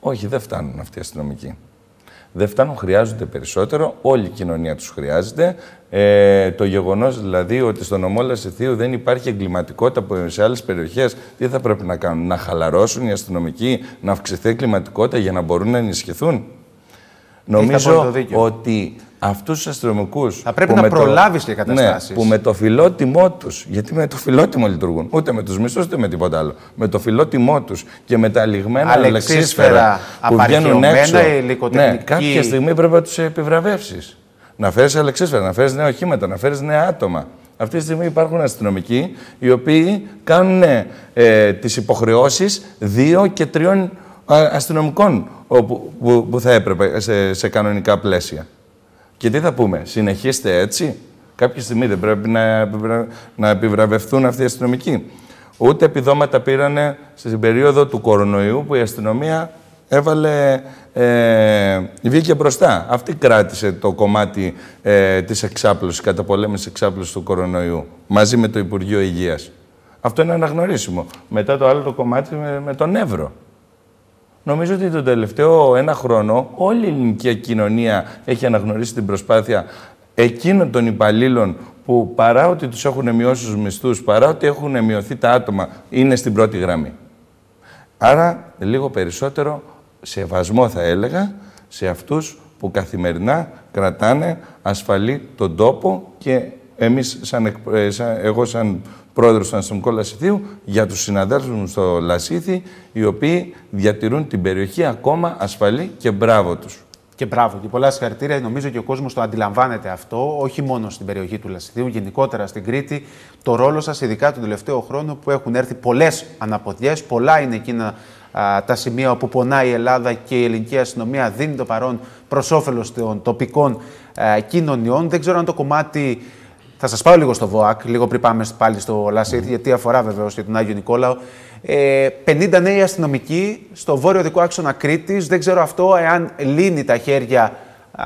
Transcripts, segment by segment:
Όχι, δεν φτάνουν αυτοί οι αστυνομικοί. Δεν φτάνουν, χρειάζονται περισσότερο. Όλη η κοινωνία τους χρειάζεται. Ε, το γεγονός δηλαδή ότι στον νομό Σιθίου δεν υπάρχει εγκληματικότητα που σε άλλες περιοχές τι θα πρέπει να κάνουν, να χαλαρώσουν οι αστυνομικοί, να αυξηθεί η εγκληματικότητα για να μπορούν να ενισχυθούν. Νομίζω ότι αυτούς τους αστυνομικούς. Θα πρέπει να προλάβεις και ναι, καταστάσεις. που με το φιλότιμό τους, γιατί με το φιλότιμο λειτουργούν, ούτε με τους μισθούς ούτε με τίποτα άλλο. Με το φιλότιμό τους και με τα λιγμένα λεξίσφαιρα που βγαίνουν έξω. Ναι, κάποια στιγμή πρέπει να τους επιβραβεύσεις. Να φέρεις αλεξίσφαιρα, να φέρεις νέα οχήματα, να φέρεις νέα άτομα. Αυτή τη στιγμή υπάρχουν αστυνομικοί οι οποίοι κάνουν ε, τις υποχρεώσεις δύο και τριών ε, αστυνομικών όπου, που, θα έπρεπε σε, σε κανονικά πλαίσια. Και τι θα πούμε, συνεχίστε έτσι. Κάποια στιγμή δεν πρέπει να, να επιβραβευτούν αυτοί οι αστυνομικοί. Ούτε επιδόματα πήρανε στην περίοδο του κορονοϊού που η αστυνομία έβαλε, ε, βγήκε μπροστά. Αυτή κράτησε το κομμάτι ε, της εξάπλωσης, καταπολέμησης εξάπλωσης του κορονοϊού, μαζί με το Υπουργείο Υγείας. Αυτό είναι αναγνωρίσιμο. Μετά το άλλο το κομμάτι με, με τον Εύρο. Νομίζω ότι τον τελευταίο ένα χρόνο όλη η ελληνική κοινωνία έχει αναγνωρίσει την προσπάθεια εκείνων των υπαλλήλων που παρά ότι τους έχουν μειώσει τους μισθούς, παρά ότι έχουν μειωθεί τα άτομα, είναι στην πρώτη γραμμή. Άρα, λίγο περισσότερο σεβασμό θα έλεγα σε αυτούς που καθημερινά κρατάνε ασφαλή τον τόπο και εμείς, ε, σαν, εγώ σαν πρόεδρος του Αναστομικού Λασιθίου, για τους συναδέλφους μου στο Λασίθι, οι οποίοι διατηρούν την περιοχή ακόμα ασφαλή και μπράβο τους. Και μπράβο, και πολλά συγχαρητήρια. Νομίζω και ο κόσμος το αντιλαμβάνεται αυτό, όχι μόνο στην περιοχή του Λασιθίου, γενικότερα στην Κρήτη. Το ρόλο σας, ειδικά τον τελευταίο χρόνο, που έχουν έρθει πολλές αναποδιές, πολλά είναι εκείνα τα σημεία όπου πονάει η Ελλάδα και η ελληνική αστυνομία δίνει το παρόν προς όφελος των τοπικών κοινωνιών. Δεν ξέρω αν το κομμάτι θα σας πάω λίγο στο ΒΟΑΚ, λίγο πριν πάμε πάλι στο λασίθι, ναι. γιατί αφορά βεβαίως και τον Άγιο Νικόλαο. Ε, 50 νέοι αστυνομικοί στο βόρειο δικό άξονα Κρήτης. Δεν ξέρω αυτό εάν λύνει τα χέρια α,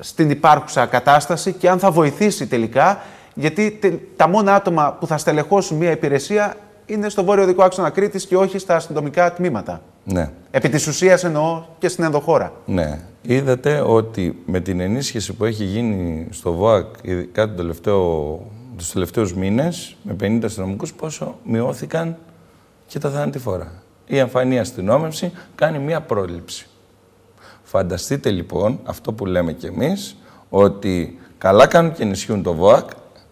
στην υπάρχουσα κατάσταση και αν θα βοηθήσει τελικά. Γιατί τα μόνα άτομα που θα στελεχώσουν μια υπηρεσία είναι στο βόρειο δικό άξονα Κρήτης και όχι στα αστυνομικά τμήματα. Ναι. Επί της ουσίας εννοώ και στην ενδοχώρα. Ναι. Είδατε ότι με την ενίσχυση που έχει γίνει στο ΒΟΑΚ, ειδικά τον τελευταίο, τους τελευταίους μήνες, με 50 αστυνομικούς, πόσο μειώθηκαν και τα φορά Η εμφανή αστυνόμευση κάνει μία πρόληψη. Φανταστείτε λοιπόν αυτό που λέμε κι εμείς, ότι καλά κάνουν και ενισχύουν το ΒΟΑΚ,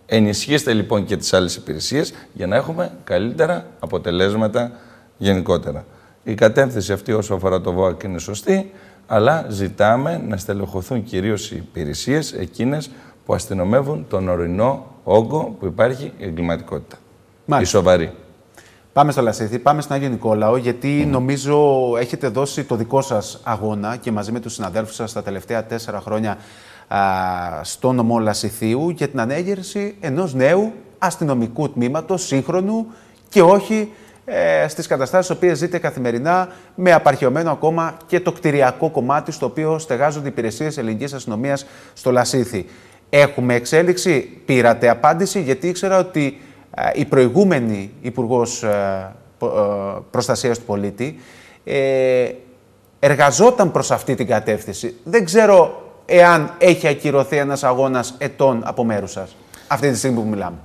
ενισχύστε λοιπόν και τις άλλες υπηρεσίες για να έχουμε καλύτερα αποτελέσματα γενικότερα. Η κατεύθυνση αυτή όσο αφορά το ΒΟΑΚ είναι σωστή, αλλά ζητάμε να στελεχωθούν κυρίως οι υπηρεσίες εκείνες που αστυνομεύουν τον ορεινό όγκο που υπάρχει η εγκληματικότητα. Μάλιστα. Η σοβαρή. Πάμε στο Λασίθι, πάμε στον Άγιο Νικόλαο, γιατί νομίζω έχετε δώσει το δικό σας αγώνα και μαζί με τους συναδέλφους σας τα τελευταία τέσσερα χρόνια α, στο νομό Λασιθίου για την ανέγερση ενός νέου αστυνομικού τμήματος, σύγχρονου και όχι ε, στις καταστάσεις οποίες ζείτε καθημερινά, με απαρχαιωμένο ακόμα και το κτηριακό κομμάτι στο οποίο στεγάζονται οι υπηρεσίες ελληνικής αστυνομίας στο Λασίθι. Έχουμε εξέλιξη, πήρατε απάντηση, γιατί ήξερα ότι ε, η προηγούμενη Υπουργός ε, ε Προστασίας του Πολίτη ε, εργαζόταν προς αυτή την κατεύθυνση. Δεν ξέρω εάν έχει ακυρωθεί ένας αγώνας ετών από μέρους σας, αυτή τη στιγμή που μιλάμε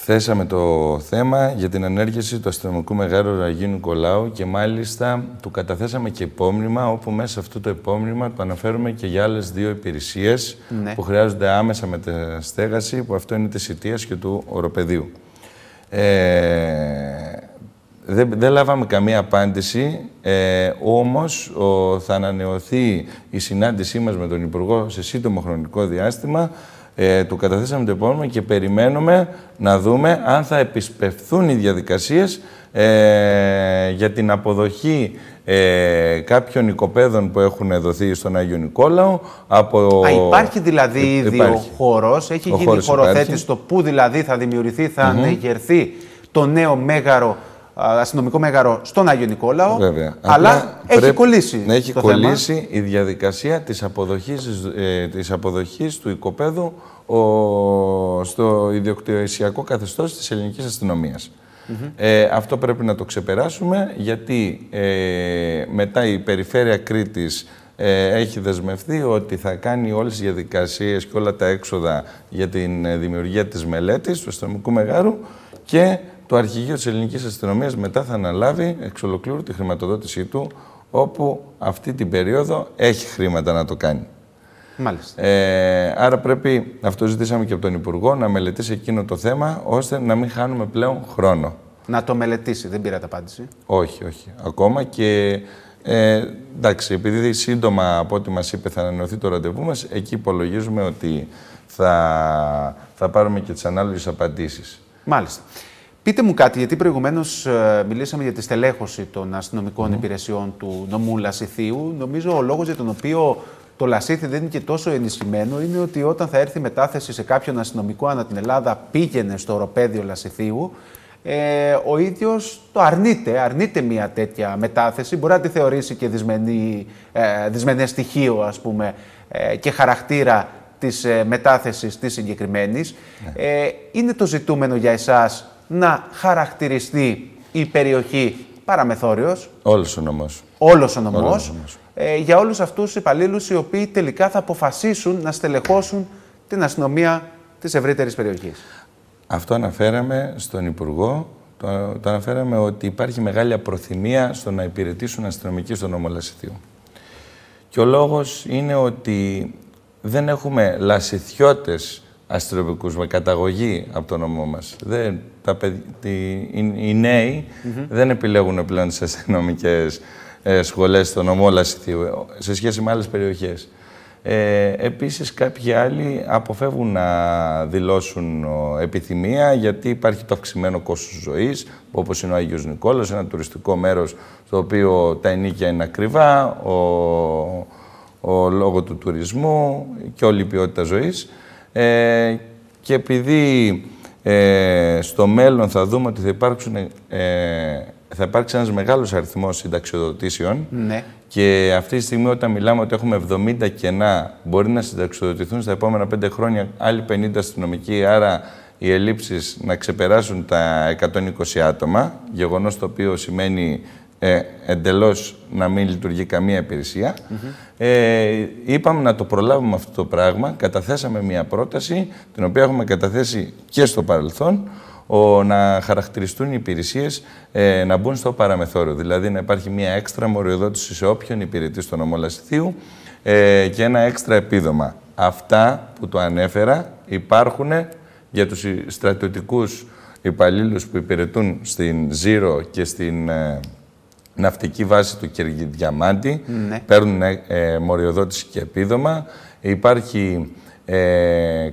θέσαμε το θέμα για την ενέργεια του αστυνομικού μεγάλου Ραγίου Νικολάου και μάλιστα του καταθέσαμε και επόμνημα, όπου μέσα σε αυτό το επόμνημα το αναφέρουμε και για άλλες δύο υπηρεσίες ναι. που χρειάζονται άμεσα μεταστέγαση, που αυτό είναι της ιτίας και του οροπεδίου. Ε, δεν, δεν λάβαμε καμία απάντηση, ε, όμως θα ανανεωθεί η συνάντησή μας με τον Υπουργό σε σύντομο χρονικό διάστημα ε, του καταθέσαμε το επόμενο και περιμένουμε να δούμε αν θα επισπευθούν οι διαδικασίες ε, για την αποδοχή ε, κάποιων οικοπαίδων που έχουν δοθεί στον Άγιο Νικόλαο. Από... Α, υπάρχει δηλαδή ε, ήδη ο χώρος, έχει γίνει χώρος χωροθέτηση στο πού δηλαδή θα δημιουργηθεί, θα ανεγερθεί το νέο μέγαρο αστυνομικό μέγαρο στον Άγιο Νικόλαο. Αλλά έχει κολλήσει. Να έχει το κολλήσει η διαδικασία της αποδοχής ε, της αποδοχής του οικοπαίδου στο ιδιοκτησιακό καθεστώς της ελληνικής Ε, αυτό πρέπει να το ξεπεράσουμε γιατί ε, μετά η Περιφέρεια Κρήτης ε, έχει δεσμευτεί ότι θα κάνει όλες τις διαδικασίες και όλα τα έξοδα για την δημιουργία της μελέτης του αστυνομικού μεγάρου και το αρχηγείο της ελληνικής αστυνομίας μετά θα αναλάβει εξ ολοκλήρου τη χρηματοδότησή του, όπου αυτή την περίοδο έχει χρήματα να το κάνει. Μάλιστα. Ε, άρα πρέπει, αυτό ζητήσαμε και από τον Υπουργό, να μελετήσει εκείνο το θέμα, ώστε να μην χάνουμε πλέον χρόνο. Να το μελετήσει, δεν πήρατε απάντηση. Όχι, όχι. Ακόμα και ε, εντάξει, επειδή σύντομα από ό,τι μας είπε θα ανανεωθεί το ραντεβού μας, εκεί υπολογίζουμε ότι θα, θα πάρουμε και τις ανάλογες απαντήσεις. Μάλιστα. Πείτε μου κάτι, γιατί προηγουμένως ε, μιλήσαμε για τη στελέχωση των αστυνομικών mm. υπηρεσιών του νομού Λασιθίου. Νομίζω ο λόγος για τον οποίο το Λασίθι δεν είναι και τόσο ενισχυμένο είναι ότι όταν θα έρθει μετάθεση σε κάποιον αστυνομικό ανά την Ελλάδα, πήγαινε στο οροπέδιο Λασιθίου. Ε, ο ίδιος το αρνείται, αρνείται μια τέτοια μετάθεση. Μπορεί να τη θεωρήσει και δυσμενή, ε, δυσμενέ στοιχείο, ας πούμε, ε, και χαρακτήρα της ε, μετάθεσης της συγκεκριμένης. Ναι. Ε, Είναι το ζητούμενο για εσάς να χαρακτηριστεί η περιοχή παραμεθόριος. Όλος ο νομός. Όλος ο νομός. Ε, για όλους αυτούς τους υπαλλήλους οι οποίοι τελικά θα αποφασίσουν να στελεχώσουν την αστυνομία της ευρύτερης περιοχής. Αυτό αναφέραμε στον Υπουργό. Το, αναφέραμε ότι υπάρχει μεγάλη απροθυμία στο να υπηρετήσουν αστυνομικοί στον νομό Λασιθίου. Και ο λόγος είναι ότι δεν έχουμε λασιθιώτες αστυνομικούς με καταγωγή από το νομό μας. τα οι, νεοι δεν επιλέγουν πλέον τι αστυνομικές ε, σχολές στο νομό Λασιθίου σε σχέση με άλλες περιοχές. Ε, επίσης κάποιοι άλλοι αποφεύγουν να δηλώσουν επιθυμία γιατί υπάρχει το αυξημένο κόστος ζωής όπως είναι ο Άγιος Νικόλο, ένα τουριστικό μέρος στο οποίο τα ενίκια είναι ακριβά, ο, ο λόγο του τουρισμού και όλη η ποιότητα ζωής. Ε, και επειδή ε, στο μέλλον θα δούμε ότι θα, ε, θα υπάρξει ένας μεγάλος αριθμός συνταξιοδοτήσεων ναι. και αυτή τη στιγμή όταν μιλάμε ότι έχουμε 70 κενά μπορεί να συνταξιοδοτηθούν στα επόμενα 5 χρόνια άλλοι 50 αστυνομικοί, άρα οι ελλείψεις να ξεπεράσουν τα 120 άτομα, γεγονός το οποίο σημαίνει ε, εντελώς να μην λειτουργεί καμία ε, είπαμε να το προλάβουμε αυτό το πράγμα, καταθέσαμε μια πρόταση, την οποία έχουμε καταθέσει και στο παρελθόν, ο, να χαρακτηριστούν οι υπηρεσίες ε, να μπουν στο παραμεθόριο. Δηλαδή να υπάρχει μια έξτρα μοριοδότηση σε όποιον υπηρετεί στο νομό Λασιθίου ε, και ένα έξτρα επίδομα. Αυτά που το ανέφερα υπάρχουν για τους στρατιωτικούς υπαλλήλους που υπηρετούν στην Ζήρο και στην ε, ναυτική βάση του Κεργιδιαμάντη. Ναι. Παίρνουν ε, μοριοδότηση και επίδομα. Υπάρχει ε,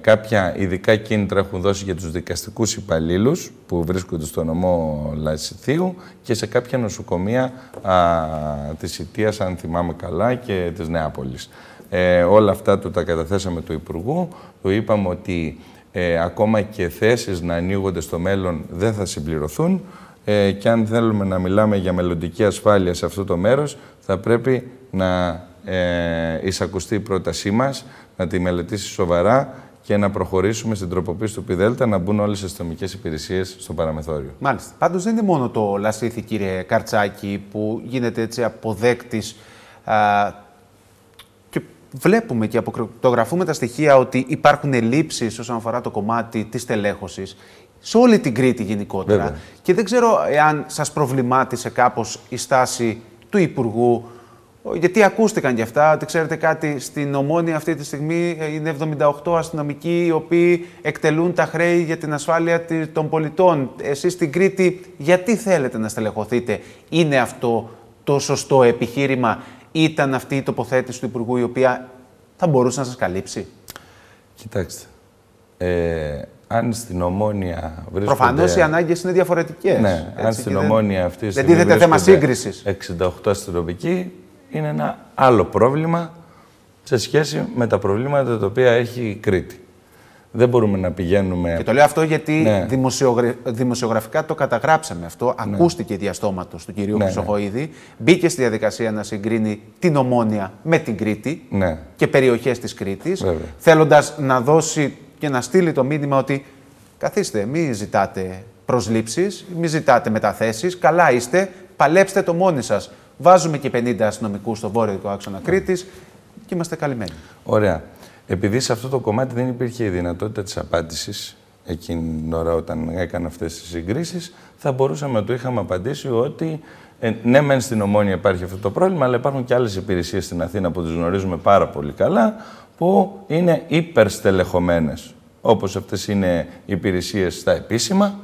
κάποια ειδικά κίνητρα έχουν δώσει για τους δικαστικούς υπαλλήλους που βρίσκονται στο νομό Λασιθίου και σε κάποια νοσοκομεία α, της Ιτίας, αν θυμάμαι καλά, και της Νεάπολης. Ε, όλα αυτά του τα καταθέσαμε του Υπουργού. Του είπαμε ότι ε, ακόμα και θέσεις να ανοίγονται στο μέλλον δεν θα συμπληρωθούν ε, και αν θέλουμε να μιλάμε για μελλοντική ασφάλεια σε αυτό το μέρος, θα πρέπει να ε, εισακουστεί η πρότασή μας, να τη μελετήσει σοβαρά και να προχωρήσουμε στην τροποποίηση του ΠΙΔΕΛΤΑ να μπουν όλες οι αστυνομικές υπηρεσίες στο παραμεθόριο. Μάλιστα. Πάντως δεν είναι μόνο το Λασίθι, κύριε Καρτσάκη, που γίνεται έτσι αποδέκτης. Και βλέπουμε και αποκρυπτογραφούμε τα στοιχεία ότι υπάρχουν ελλείψεις όσον αφορά το κομμάτι της τελέχωσης σε όλη την Κρήτη γενικότερα. Και δεν ξέρω εάν σας προβλημάτισε κάπως η στάση του Υπουργού, γιατί ακούστηκαν και αυτά, ότι ξέρετε κάτι, στην Ομόνια αυτή τη στιγμή ε, είναι 78 αστυνομικοί οι οποίοι εκτελούν τα χρέη για την ασφάλεια των πολιτών. Εσείς στην Κρήτη γιατί θέλετε να στελεχωθείτε. Είναι αυτό το σωστό επιχείρημα. Ήταν αυτή η τοποθέτηση του Υπουργού η οποία θα μπορούσε να σας καλύψει. Κοιτάξτε, ε, αν στην ομόνια βρίσκονται. Προφανώς οι ανάγκες είναι διαφορετικές. Ναι, αν στην ομόνια δεν... αυτή. Δεν τίθεται θέμα σύγκριση. 68 αστυνομικοί είναι ένα άλλο πρόβλημα σε σχέση με τα προβλήματα τα οποία έχει η Κρήτη. Δεν μπορούμε να πηγαίνουμε. Και το λέω αυτό γιατί ναι. δημοσιογραφικά, το καταγράψαμε αυτό. Ναι. Ακούστηκε διαστόματος του κυρίου ναι, ναι, Μπήκε στη διαδικασία να συγκρίνει την Ομόνια με την Κρήτη ναι. και περιοχές της Κρήτης. Θέλοντας να δώσει και να στείλει το μήνυμα ότι καθίστε, μην ζητάτε προσλήψεις, μην ζητάτε μεταθέσεις, καλά είστε, παλέψτε το μόνοι σας. Βάζουμε και 50 αστυνομικούς στο βόρειο άξονα Κρήτης και είμαστε καλυμμένοι. Ωραία. Επειδή σε αυτό το κομμάτι δεν υπήρχε η δυνατότητα της απάντησης, εκείνη την ώρα όταν έκανε αυτές τις συγκρίσεις, θα μπορούσαμε να του είχαμε απαντήσει ότι ε, ναι, μεν στην Ομόνια υπάρχει αυτό το πρόβλημα, αλλά υπάρχουν και άλλες υπηρεσίες στην Αθήνα που τις γνωρίζουμε πάρα πολύ καλά, που είναι υπερστελεχωμένες, όπως αυτές είναι οι υπηρεσίες στα επίσημα,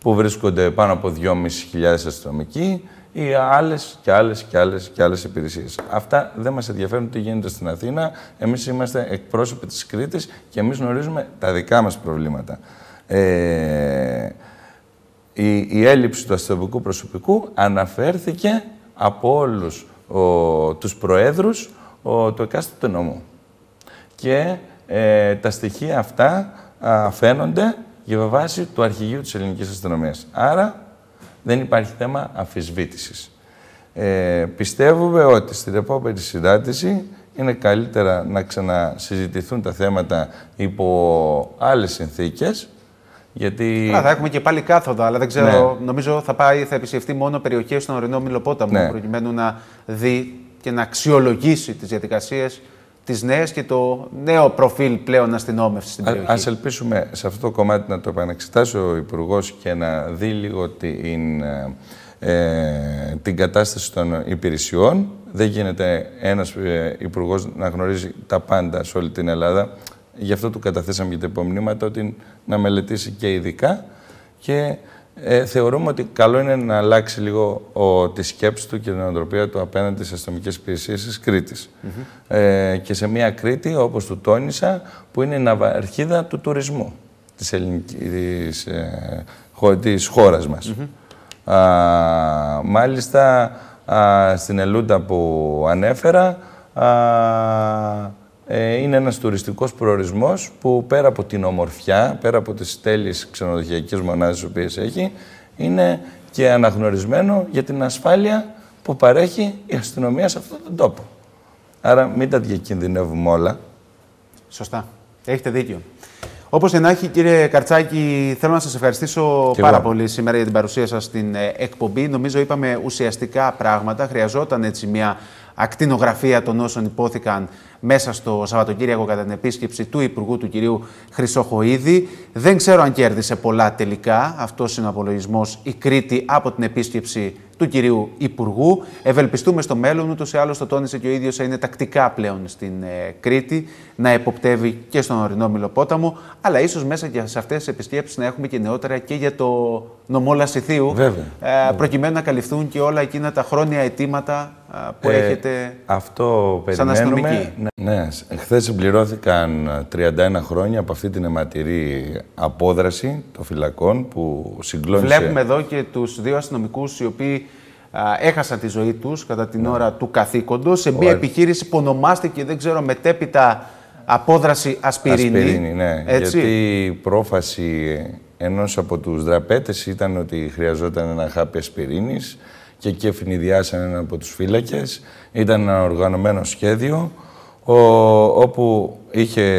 που βρίσκονται πάνω από 2.500 αστυνομικοί ή άλλες και άλλες και άλλες και άλλες υπηρεσίες. Αυτά δεν μας ενδιαφέρουν τι γίνεται στην Αθήνα. Εμείς είμαστε εκπρόσωποι της Κρήτης και εμείς γνωρίζουμε τα δικά μας προβλήματα. Ε, η, η έλλειψη του αστυνομικού προσωπικού αναφέρθηκε από όλους του τους προέδρους του εκάστοτε νόμου και ε, τα στοιχεία αυτά α, φαίνονται για βάση του αρχηγείου της ελληνικής αστυνομίας. Άρα δεν υπάρχει θέμα αφισβήτησης. Ε, πιστεύουμε ότι στην επόμενη συνάντηση είναι καλύτερα να ξανασυζητηθούν τα θέματα υπό άλλες συνθήκες γιατί... θα έχουμε και πάλι κάθοδα, αλλά δεν ξέρω. Ναι. Νομίζω θα, πάει, θα επισκεφτεί μόνο περιοχές στον ορεινό Μιλοπόταμο, ναι. προκειμένου να δει και να αξιολογήσει τις διαδικασίες τις νέες και το νέο προφίλ πλέον αστυνόμευσης στην περιοχή. Ας ελπίσουμε σε αυτό το κομμάτι να το επαναξετάσει ο υπουργός και να δει λίγο την, ε, την κατάσταση των υπηρεσιών. Δεν γίνεται ένας ε, υπουργός να γνωρίζει τα πάντα σε όλη την Ελλάδα. Γι' αυτό του καταθέσαμε και τα υπομνήματα ότι να μελετήσει και ειδικά και ε, θεωρούμε ότι καλό είναι να αλλάξει λίγο τη σκέψη του και την ανθρωπία του απέναντι στι αστυνομικές υπηρεσίες της ε, και σε μια Κρήτη, όπως του τόνισα, που είναι η ναυαρχίδα του τουρισμού της της, ε, χώρας μας. μάλιστα, στην Ελούντα που ανέφερα, ε, είναι ένας τουριστικός προορισμός που πέρα από την ομορφιά, πέρα από τις τέλειες ξενοδοχειακές μονάδες που έχει, είναι και αναγνωρισμένο για την ασφάλεια που παρέχει η αστυνομία σε αυτόν τον τόπο. Άρα μην τα διακινδυνεύουμε όλα. Σωστά. Έχετε δίκιο. Όπως και να έχει, κύριε Καρτσάκη, θέλω να σας ευχαριστήσω πάρα πολύ σήμερα για την παρουσία σας στην ε, εκπομπή. Νομίζω είπαμε ουσιαστικά πράγματα. Χρειαζόταν έτσι μια ακτινογραφία των όσων υπόθηκαν μέσα στο Σαββατοκύριακο κατά την επίσκεψη του Υπουργού του κυρίου Χρυσοχοίδη. Δεν ξέρω αν κέρδισε πολλά τελικά. Αυτός είναι ο απολογισμός η Κρήτη από την επίσκεψη του κυρίου Υπουργού. Ευελπιστούμε στο μέλλον, ούτως ή άλλως το τόνισε και ο ίδιος, θα είναι τακτικά πλέον στην ε, Κρήτη, να εποπτεύει και στον ορεινό Μιλοπόταμο. Αλλά ίσως μέσα και σε αυτές τις επισκέψεις να έχουμε και νεότερα και για το νομό Λασιθίου, ε, προκειμένου να καλυφθούν και όλα εκείνα τα χρόνια αιτήματα που ε, έχετε αυτό σαν αστυνομική. Ναι, ναι. Χθες συμπληρώθηκαν 31 ε, χρόνια από αυτή την αιματηρή απόδραση των φυλακών που συγκλώνησε... Βλέπουμε εδώ και τους δύο αστυνομικούς οι οποίοι έχασαν τη ζωή τους κατά την ναι. ώρα του καθήκοντος σε μια Ο... επιχείρηση που ονομάστηκε, δεν ξέρω, μετέπειτα απόδραση ασπιρίνη. ναι. Έτσι. Γιατί η πρόφαση ενός από τους δραπέτες ήταν ότι χρειαζόταν ένα χάπι ασπιρίνης και κεφινιδιάσαν ένα από τους φύλακες. Ήταν ένα οργανωμένο σχέδιο, ο, όπου είχε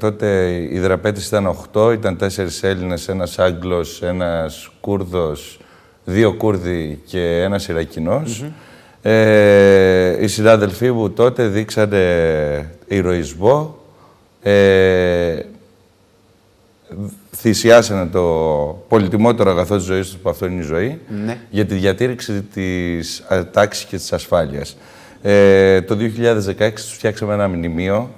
τότε, οι δραπέτες ήταν 8, ήταν τέσσερις Έλληνες, ένας Άγγλος, ένας Κούρδος, δύο Κούρδοι και ένας Ιρακινός. ε, οι συνάδελφοί μου τότε δείξανε ηρωισμό, ε, θυσιάσανε το πολυτιμότερο αγαθό της ζωής τους που αυτό είναι η ζωή ναι. για τη διατήρηξη της τάξης και της ασφάλειας. Ε, το 2016 τους φτιάξαμε ένα μνημείο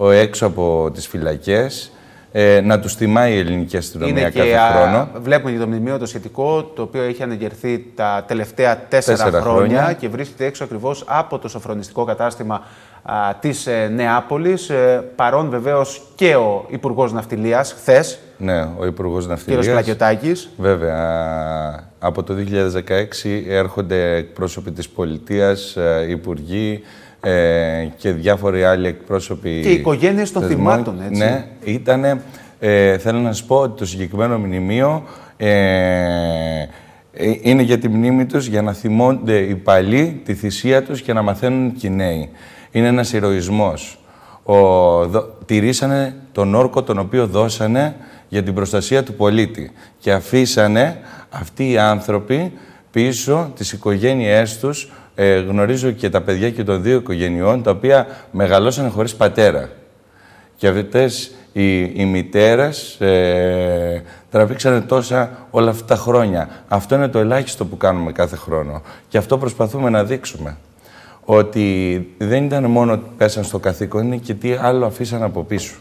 έξω από τις φυλακές ε, να τους θυμάει η ελληνική αστυνομία είναι κάθε και, χρόνο. βλέπουμε και το μνημείο το σχετικό, το οποίο έχει αναγερθεί τα τελευταία τέσσερα, χρόνια, χρόνια, και βρίσκεται έξω ακριβώς από το σοφρονιστικό κατάστημα της ε, Νεάπολης, ε, παρόν βεβαίως και ο Υπουργός Ναυτιλίας χθες. Ναι, ο Υπουργός Ναυτιλίας. Κύριος Πλακιωτάκης. Βέβαια, από το 2016 έρχονται εκπρόσωποι της πολιτείας, υπουργοί ε, και διάφοροι άλλοι εκπρόσωποι... Και οι οικογένειες των θυμάτων, έτσι. Ναι, ήταν, θέλω να σας πω ότι το συγκεκριμένο μνημείο είναι για τη μνήμη τους, για να θυμώνται οι παλιοί τη θυσία τους και να μαθαίνουν και οι νέοι. Είναι ένας ηρωισμός. Ο, τον όρκο τον οποίο δώσανε για την προστασία του πολίτη και αφήσανε αυτοί οι άνθρωποι πίσω τις οικογένειές τους. Ε, γνωρίζω και τα παιδιά και των δύο οικογενειών, τα οποία μεγαλώσανε χωρίς πατέρα. Και αυτές οι, οι μητέρες ε, τραβήξανε τόσα όλα αυτά τα χρόνια. Αυτό είναι το ελάχιστο που κάνουμε κάθε χρόνο. Και αυτό προσπαθούμε να δείξουμε ότι δεν ήταν μόνο ότι πέσαν στο καθήκον, είναι και τι άλλο αφήσαν από πίσω.